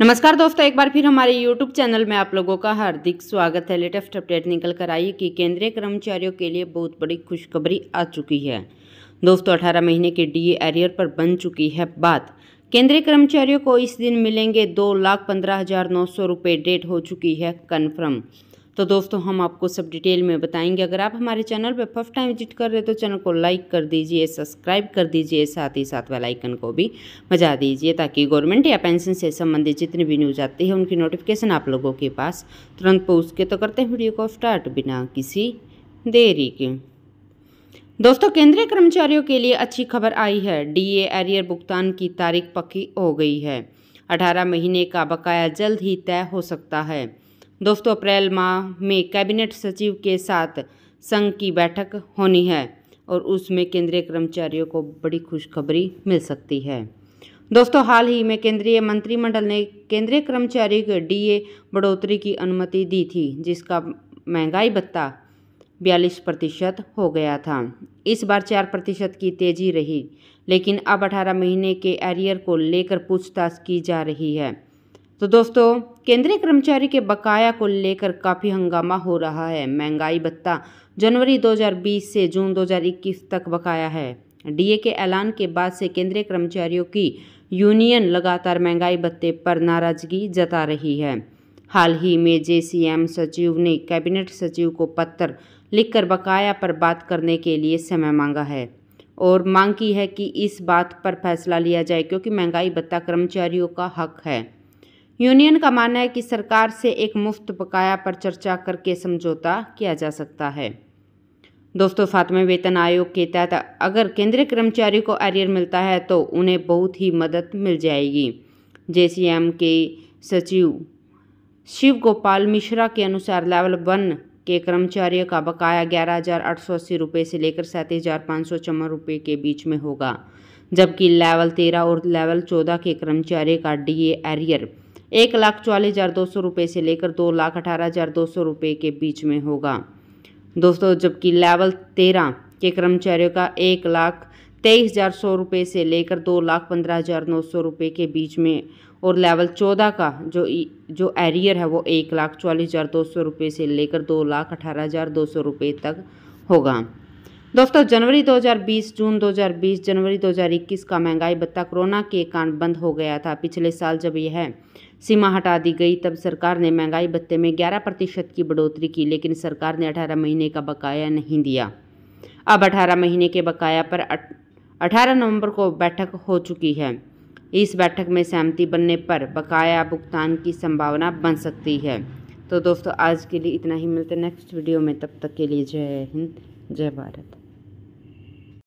नमस्कार दोस्तों एक बार फिर हमारे YouTube चैनल में आप लोगों का हार्दिक स्वागत है लेटेस्ट अपडेट निकल कर आई कि केंद्रीय कर्मचारियों के लिए बहुत बड़ी खुशखबरी आ चुकी है दोस्तों 18 महीने के डीए एरियर पर बन चुकी है बात केंद्रीय कर्मचारियों को इस दिन मिलेंगे दो लाख पंद्रह हज़ार नौ सौ रुपये डेट हो चुकी है कन्फर्म तो दोस्तों हम आपको सब डिटेल में बताएंगे अगर आप हमारे चैनल पर फर्स्ट टाइम विजिट कर रहे हैं तो चैनल को लाइक कर दीजिए सब्सक्राइब कर दीजिए साथ ही साथ वेलाइकन को भी बजा दीजिए ताकि गवर्नमेंट या पेंशन से संबंधित जितनी भी न्यूज़ आती है उनकी नोटिफिकेशन आप लोगों के पास तुरंत पहुँच के तो करते हैं वीडियो को स्टार्ट बिना किसी देरी के दोस्तों केंद्रीय कर्मचारियों के लिए अच्छी खबर आई है डीए एरियर भुगतान की तारीख पक्की हो गई है 18 महीने का बकाया जल्द ही तय हो सकता है दोस्तों अप्रैल माह में कैबिनेट सचिव के साथ संघ की बैठक होनी है और उसमें केंद्रीय कर्मचारियों को बड़ी खुशखबरी मिल सकती है दोस्तों हाल ही में केंद्रीय मंत्रिमंडल ने केंद्रीय कर्मचारी के डीए बढ़ोतरी की अनुमति दी थी जिसका महंगाई भत्ता बयालीस प्रतिशत हो गया था इस बार चार प्रतिशत की तेजी रही लेकिन अब अठारह महीने के एरियर को लेकर पूछताछ की जा रही है तो दोस्तों केंद्रीय कर्मचारी के बकाया को लेकर काफ़ी हंगामा हो रहा है महंगाई भत्ता जनवरी 2020 से जून 2021 तक बकाया है डीए के ऐलान के बाद से केंद्रीय कर्मचारियों की यूनियन लगातार महंगाई भत्ते पर नाराजगी जता रही है हाल ही में जेसीएम सचिव ने कैबिनेट सचिव को पत्र लिखकर बकाया पर बात करने के लिए समय मांगा है और मांग की है कि इस बात पर फैसला लिया जाए क्योंकि महंगाई भत्ता कर्मचारियों का हक है यूनियन का मानना है कि सरकार से एक मुफ्त बकाया पर चर्चा करके समझौता किया जा सकता है दोस्तों सातवें वेतन आयोग के तहत अगर केंद्रीय कर्मचारी को एरियर मिलता है तो उन्हें बहुत ही मदद मिल जाएगी जे के सचिव शिव गोपाल मिश्रा के अनुसार लेवल वन के कर्मचारियों का बकाया ग्यारह हज़ार आठ सौ अस्सी रुपये से लेकर सैंतीस हज़ार पाँच सौ चौवन रुपये के बीच में होगा जबकि लेवल तेरह और लेवल चौदह के कर्मचारी का डीए एरियर एक लाख चौवालीस हज़ार दो सौ रुपये से लेकर दो लाख अठारह हज़ार दो सौ रुपये के बीच में होगा दोस्तों जबकि लेवल तेरह के कर्मचारियों का एक लाख तेईस हज़ार सौ रुपये से लेकर दो लाख पंद्रह हज़ार नौ सौ रुपये के बीच में और लेवल चौदह का जो जो एरियर है वो एक लाख चालीस हज़ार दो सौ रुपये से लेकर दो लाख अठारह हज़ार दो सौ रुपये तक होगा दोस्तों जनवरी 2020, जून 2020, जनवरी 2021 का महंगाई भत्ता कोरोना के कारण बंद हो गया था पिछले साल जब यह सीमा हटा दी गई तब सरकार ने महंगाई भत्ते में 11 प्रतिशत की बढ़ोतरी की लेकिन सरकार ने 18 महीने का बकाया नहीं दिया अब 18 महीने के बकाया पर 18 नवंबर को बैठक हो चुकी है इस बैठक में सहमति बनने पर बकाया भुगतान की संभावना बन सकती है तो दोस्तों आज के लिए इतना ही मिलते नेक्स्ट वीडियो में तब तक के लिए जय हिंद जय भारत